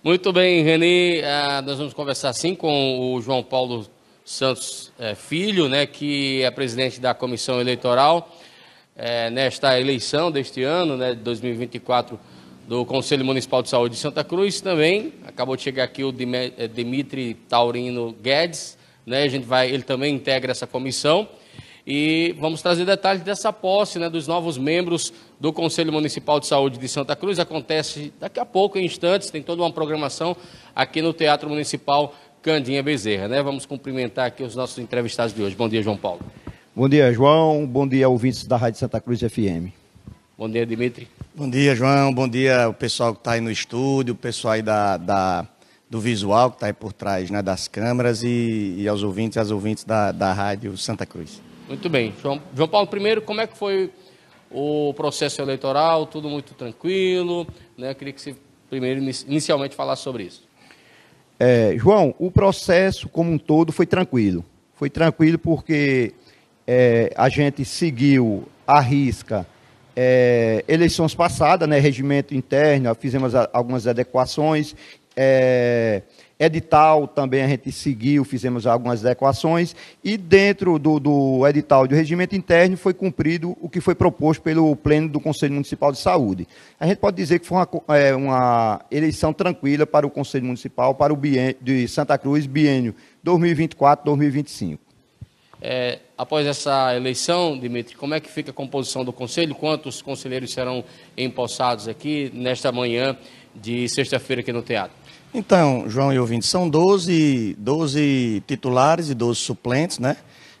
Muito bem, Reni, ah, nós vamos conversar sim com o João Paulo Santos eh, Filho, né, que é presidente da Comissão Eleitoral eh, nesta eleição deste ano, né, 2024, do Conselho Municipal de Saúde de Santa Cruz. Também acabou de chegar aqui o eh, Dimitri Taurino Guedes, né, a gente vai, ele também integra essa comissão. E vamos trazer detalhes dessa posse né, dos novos membros do Conselho Municipal de Saúde de Santa Cruz. Acontece daqui a pouco, em instantes, tem toda uma programação aqui no Teatro Municipal Candinha Bezerra. Né? Vamos cumprimentar aqui os nossos entrevistados de hoje. Bom dia, João Paulo. Bom dia, João. Bom dia, ouvintes da Rádio Santa Cruz FM. Bom dia, Dimitri. Bom dia, João. Bom dia, o pessoal que está aí no estúdio, o pessoal aí da, da do visual que está aí por trás né, das câmeras e, e aos ouvintes e às ouvintes da, da Rádio Santa Cruz. Muito bem. João, João Paulo, primeiro, como é que foi o processo eleitoral? Tudo muito tranquilo, né? Eu queria que você primeiro inicialmente falasse sobre isso. É, João, o processo como um todo foi tranquilo. Foi tranquilo porque é, a gente seguiu à risca é, eleições passadas, né, regimento interno, fizemos algumas adequações. É, Edital também a gente seguiu, fizemos algumas adequações, e dentro do, do edital de regimento interno foi cumprido o que foi proposto pelo Pleno do Conselho Municipal de Saúde. A gente pode dizer que foi uma, é, uma eleição tranquila para o Conselho Municipal, para o bienio, de Santa Cruz, biênio 2024-2025. É, após essa eleição, Dimitri, como é que fica a composição do Conselho? Quantos conselheiros serão empossados aqui nesta manhã de sexta-feira aqui no Teatro? Então, João e ouvinte, são 12, 12 titulares e 12 suplentes, né?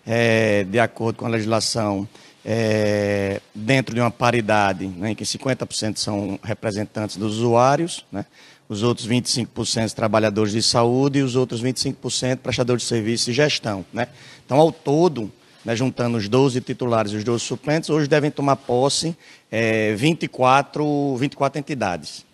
É, de acordo com a legislação, é, dentro de uma paridade né, em que 50% são representantes dos usuários, né? os outros 25% trabalhadores de saúde e os outros 25% prestadores de serviço e gestão. Né? Então, ao todo, né, juntando os 12 titulares e os 12 suplentes, hoje devem tomar posse é, 24, 24 entidades.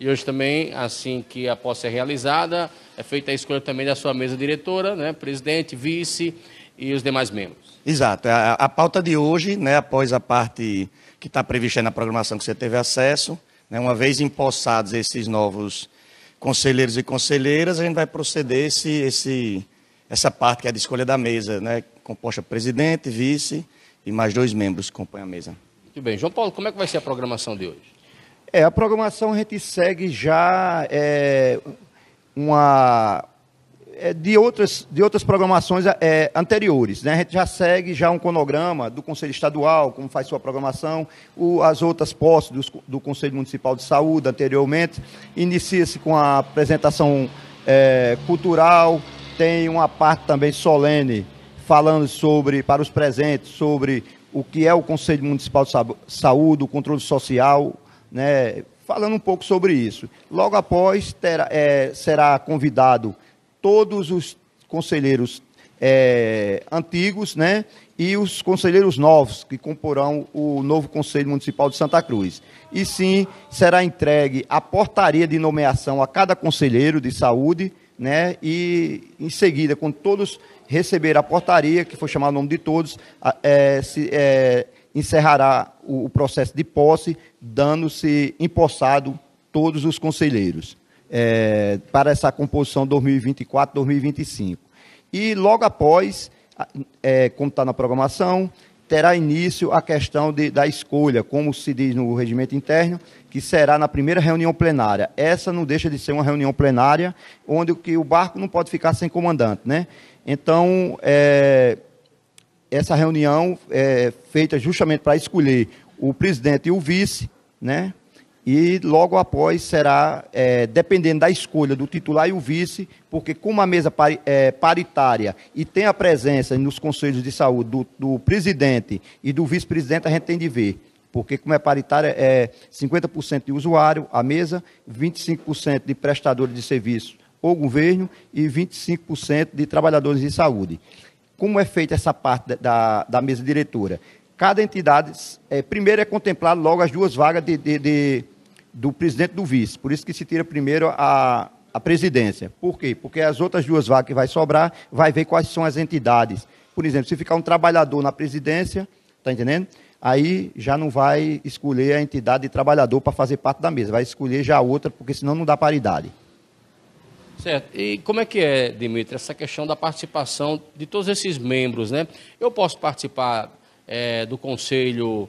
E hoje também, assim que a posse é realizada, é feita a escolha também da sua mesa diretora, né, presidente, vice e os demais membros. Exato. É, a, a pauta de hoje, né, após a parte que está prevista na programação que você teve acesso, né, uma vez empossados esses novos conselheiros e conselheiras, a gente vai proceder esse, esse, essa parte que é de escolha da mesa, né, composta presidente, vice e mais dois membros que compõem a mesa. Muito bem. João Paulo, como é que vai ser a programação de hoje? É, a programação a gente segue já é, uma é, de outras de outras programações é, é, anteriores, né? A gente já segue já um cronograma do Conselho Estadual, como faz sua programação, o, as outras posses do, do Conselho Municipal de Saúde anteriormente inicia-se com a apresentação é, cultural, tem uma parte também solene falando sobre para os presentes sobre o que é o Conselho Municipal de Saúde, o controle social, né, falando um pouco sobre isso. Logo após, terá, é, será convidado todos os conselheiros é, antigos né, e os conselheiros novos que comporão o novo Conselho Municipal de Santa Cruz. E sim, será entregue a portaria de nomeação a cada conselheiro de saúde, né, e em seguida, quando todos receber a portaria, que foi chamar o nome de todos, é, se, é, encerrará o, processo de posse, dando-se empossado todos os conselheiros é, para essa composição 2024-2025. E logo após, é, como está na programação, terá início a questão de, da escolha, como se diz no regimento interno, que será na primeira reunião plenária. Essa não deixa de ser uma reunião plenária, onde o, que o barco não pode ficar sem comandante. Né? Então, é, essa reunião é feita justamente para escolher o presidente e o vice, né? E logo após será, é, dependendo da escolha do titular e o vice, porque como a mesa pari, é, paritária e tem a presença nos conselhos de saúde do, do presidente e do vice-presidente, a gente tem de ver. Porque como é paritária, é 50% de usuário, a mesa, 25% de prestadores de serviço ou governo e 25% de trabalhadores de saúde como é feita essa parte da, da mesa diretora? Cada entidade, é, primeiro é contemplado logo as duas vagas de, de, de, do presidente do vice, por isso que se tira primeiro a, a presidência. Por quê? Porque as outras duas vagas que vai sobrar, vai ver quais são as entidades. Por exemplo, se ficar um trabalhador na presidência, está entendendo? Aí já não vai escolher a entidade de trabalhador para fazer parte da mesa, vai escolher já outra, porque senão não dá paridade. Certo. E como é que é, Dimitri, essa questão da participação de todos esses membros, né? Eu posso participar é, do conselho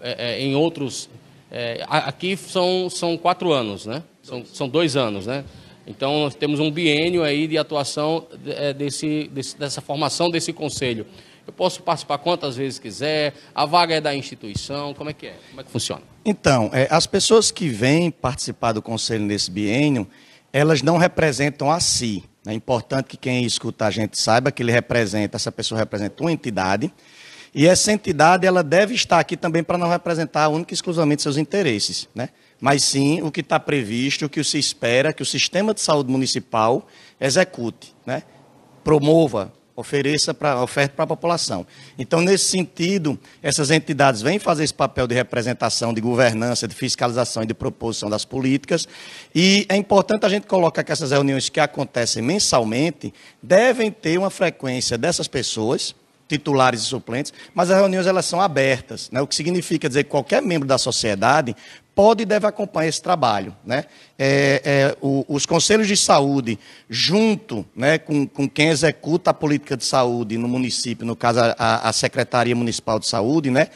é, é em outros... É, aqui são, são quatro anos, né? São, são dois anos, né? Então, nós temos um biênio aí de atuação é, desse, desse, dessa formação desse conselho. Eu posso participar quantas vezes quiser, a vaga é da instituição, como é que é? Como é que funciona? Então, é, as pessoas que vêm participar do conselho nesse biênio, elas não representam a si. É importante que quem escuta a gente saiba que ele representa, essa pessoa representa uma entidade, e essa entidade ela deve estar aqui também para não representar única e exclusivamente seus interesses, né? mas sim o que está previsto, o que se espera que o sistema de saúde municipal execute, né? promova ofereça para oferta para a população. Então, nesse sentido, essas entidades vêm fazer esse papel de representação, de governança, de fiscalização e de proposição das políticas. E é importante a gente colocar que essas reuniões que acontecem mensalmente devem ter uma frequência dessas pessoas titulares e suplentes, mas as reuniões elas são abertas, né? o que significa dizer que qualquer membro da sociedade pode e deve acompanhar esse trabalho. Né? É, é, o, os conselhos de saúde, junto né, com, com, quem executa a política de saúde no município, no caso a, a Secretaria Municipal de Saúde, né,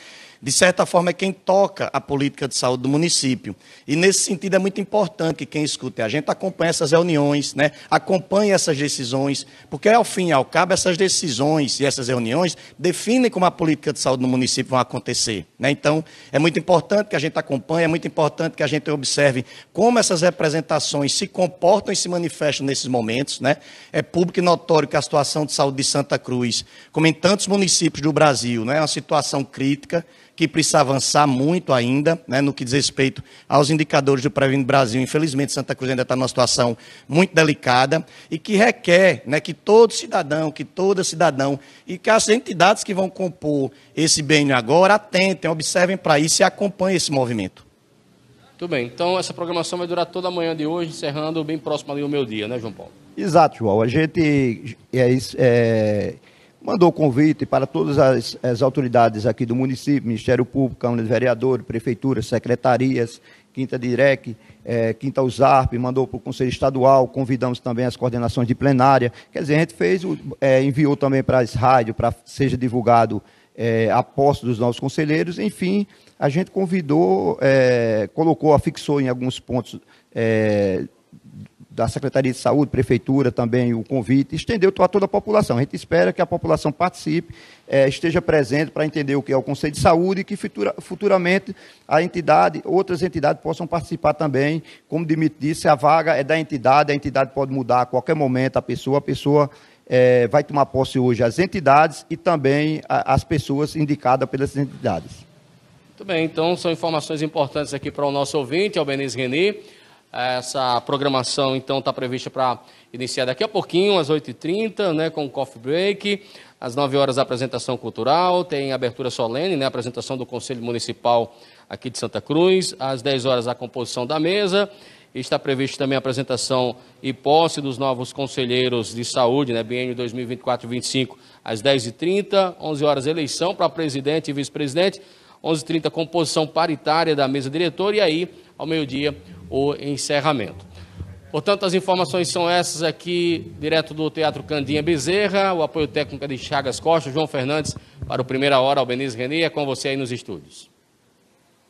de certa forma, é quem toca a política de saúde do município. E, nesse sentido, é muito importante que quem escute a gente acompanhe essas reuniões, né? acompanhe essas decisões, porque, ao fim e ao cabo, essas decisões e essas reuniões definem como a política de saúde do município vai acontecer. Né? Então, é muito importante que a gente acompanhe, é muito importante que a gente observe como essas representações se comportam e se manifestam nesses momentos. Né? É público e notório que a situação de saúde de Santa Cruz, como em tantos municípios do Brasil, né? é uma situação crítica que precisa avançar muito ainda, né, no que diz respeito aos indicadores do Previne Brasil. Infelizmente, Santa Cruz ainda está numa situação muito delicada e que requer né, que todo cidadão, que toda cidadão e que as entidades que vão compor esse bem agora atentem, observem para isso e acompanhem esse movimento. Tudo bem, então essa programação vai durar toda a manhã de hoje, encerrando bem próximo ali o meu dia, né, João Paulo? Exato, João. A gente. É, é, mandou convite para todas as, as, autoridades aqui do município, Ministério Público, Câmara de Vereadores, Prefeituras, Secretarias, Quinta Direc, é, Quinta USARP, mandou para o Conselho Estadual, convidamos também as coordenações de plenária. Quer dizer, a gente fez, é, enviou também para as rádios, para seja divulgado é, a posse dos nossos conselheiros, enfim, a gente convidou, colocou, afixou em alguns pontos da Secretaria de Saúde, Prefeitura também, o convite, estendeu para toda a população. A gente espera que a população participe, é, esteja presente para entender o que é o Conselho de Saúde e que futura, futuramente a entidade, outras entidades possam participar também. Como Dimitri disse, a vaga é da entidade, a entidade pode mudar a qualquer momento a pessoa, a pessoa é, vai tomar posse hoje as entidades e também a, as pessoas indicadas pelas entidades. Muito bem, então são informações importantes aqui para o nosso ouvinte, Albeniz Reni. Essa programação, então, está prevista para iniciar daqui a pouquinho, às 8h30, né, com o coffee break. Às 9 horas, a apresentação cultural. Tem abertura solene, né, apresentação do Conselho Municipal aqui de Santa Cruz. Às 10 horas, a composição da mesa. Está prevista também a apresentação e posse dos novos conselheiros de saúde, né, BN 2024-25, às 10h30. 11 horas, eleição para presidente e vice-presidente. 11h30, composição paritária da mesa diretora. E aí, ao meio-dia, o encerramento. Portanto, as informações são essas aqui, direto do Teatro Candinha Bezerra, o apoio técnico é de Chagas Costa, João Fernandes, para o Primeira Hora, Albeniz é com você aí nos estúdios.